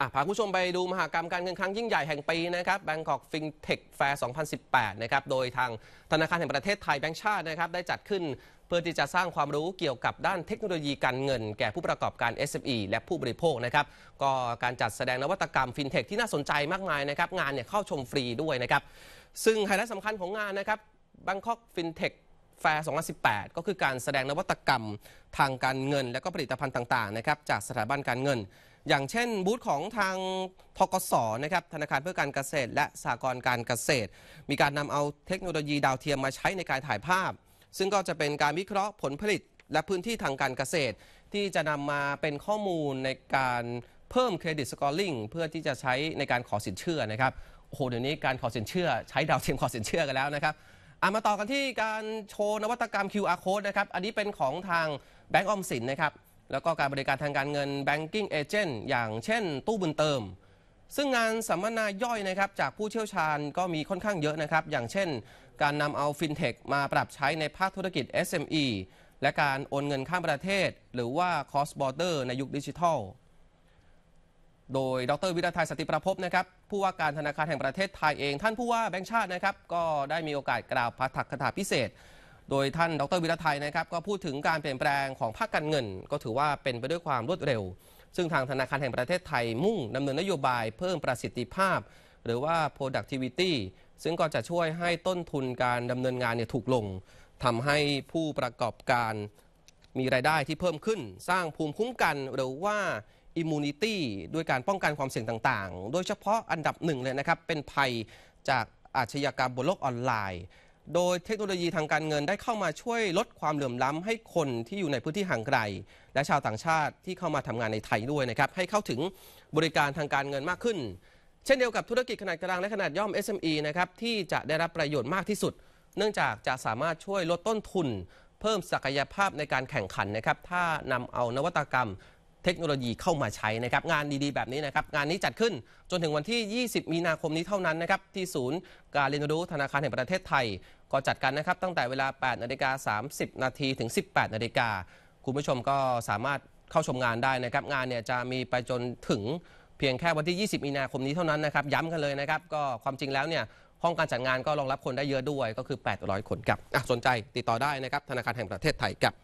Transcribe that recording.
อ่ะพาคุณผู้ชมไปดูมหากรรมการเงินครั้งยิ่งใหญ่แห่งปีนะครับ Bangkok FinTech Fair 2018 นะครับ โดยทางธนาคารแห่งประเทศไทยแบงก์ชาตินะครับได้จัดขึ้นเพื่อที่จะสร้างความรู้เกี่ยวกับด้านเทคโนโลยีการเงินแก่ผู้ประกอบการ SME และผู้บริโภคนะครับ ก็การจัดแสดงนวัตกรรมฟินเทคที่น่าสนใจมากมายนะครับ งานเนี่ยเข้าชมฟรีด้วยนะครับ ซึ่งไฮไลท์สำคัญของงานนะครับ Bangkok FinTech แฟร์ 2018 ก็คือการแสดงนวัตกรรมทางการเงิน และก็ผลิตภัณฑ์ต่างๆนะครับจากสถาบันการเงิน อย่างเช่น บูธของทางทกสนะครับธนาคารเพื่อการเกษตร และสหกรณ์การเกษตร มีการนำเอาเทคโนโลยีดาวเทียมมาใช้ในการถ่ายภาพ ซึ่งก็จะเป็นการวิเคราะห์ผลผลิตและพื้นที่ทางการเกษตร ที่จะนำมาเป็นข้อมูลในการเพิ่มเครดิตสกอร์ลิงเพื่อที่จะใช้ในการขอสินเชื่อนะครับโอ้โหเดี๋ยวนี้การขอสินเชื่อ ใช้ดาวเทียมขอสินเชื่อกันแล้วนะครับมาต่อกันที่การโชว์นวัตกรรม QR code นะครับ อันนี้เป็นของทางแบงก์ออมสินนะครับ แล้วก็การบริการทางการเงิน Banking Agent อย่างเช่นตู้บุญเติม ซึ่งงานสัมมนาย่อยนะครับจากผู้เชี่ยวชาญก็มีค่อนข้างเยอะนะครับ อย่างเช่นการนำเอาฟินเทคมาปรับใช้ในภาคธุรกิจ SME และการโอนเงินข้ามประเทศหรือว่า cross border ในยุคดิจิทัลโดยดรวิรัตไทยสติประพบนะครับผู้ว่าการธนาคารแห่งประเทศไทยเอง ท่านผู้ว่าแบงค์ชาตินะครับ ก็ได้มีโอกาสกล่าวพัฒกคาถาพิเศษ โดยท่านดรวิรัตไทยนะครับก็พูดถึงการเปลี่ยนแปลงของภาคการเงิน ก็ถือว่าเป็นไปด้วยความรวดเร็ว ซึ่งทางธนาคารแห่งประเทศไทยมุ่งดำเนินนโยบายเพิ่มประสิทธิภาพ หรือว่า productivity ซึ่งก็จะช่วยให้ต้นทุนการดำเนินงานเนี่ยถูกลง ทำให้ผู้ประกอบการมีรายได้ที่เพิ่มขึ้น สร้างภูมิคุ้มกันหรือว่าอิมมูนิตี้ด้วยการป้องกันความเสี่ยงต่างๆ โดยเฉพาะอันดับหนึ่งเลยนะครับ เป็นภัยจากอาชญากรรมบนโลกออนไลน์ โดยเทคโนโลยีทางการเงินได้เข้ามาช่วยลดความเหลื่อมล้ำให้คนที่อยู่ใน พื้นที่ห่างไกล และชาวต่างชาติที่เข้ามาทำงานในไทยด้วยนะครับให้เข้าถึงบริการทางการเงินมากขึ้น เช่นเดียวกับธุรกิจขนาดกลางและขนาดย่อม SME นะครับที่จะได้รับประโยชน์มากที่สุด เนื่องจากจะสามารถช่วยลดต้นทุน เพิ่มศักยภาพในการแข่งขันนะครับ ถ้านำเอานวัตกรรมเทคโนโลยีเข้ามาใช้นะครับงานดีๆ แบบนี้นะครับงานนี้จัดขึ้นจนถึงวันที่ 20 มีนาคมนี้เท่านั้นนะครับที่ศูนย์การเรียนรู้ธนาคารแห่งประเทศไทยก็จัดกันนะครับ ตั้งแต่เวลา 8 นาฬิกา30นาทีถึง 18นาฬิกาคุณผู้ชมก็สามารถเข้าชมงานได้นะครับ งานเนี่ยจะมีไปจนถึงเพียงแค่วันที่ 20 มีนาคมนี้เท่านั้นนะครับย้ำกันเลยนะครับก็ความจริงแล้วเนี่ยห้องการจัดงานก็รองรับคนได้เยอะด้วยก็คือ 800 คนครับสนใจติดต่อได้นะครับธนาคารแห่งประเทศไทยครับ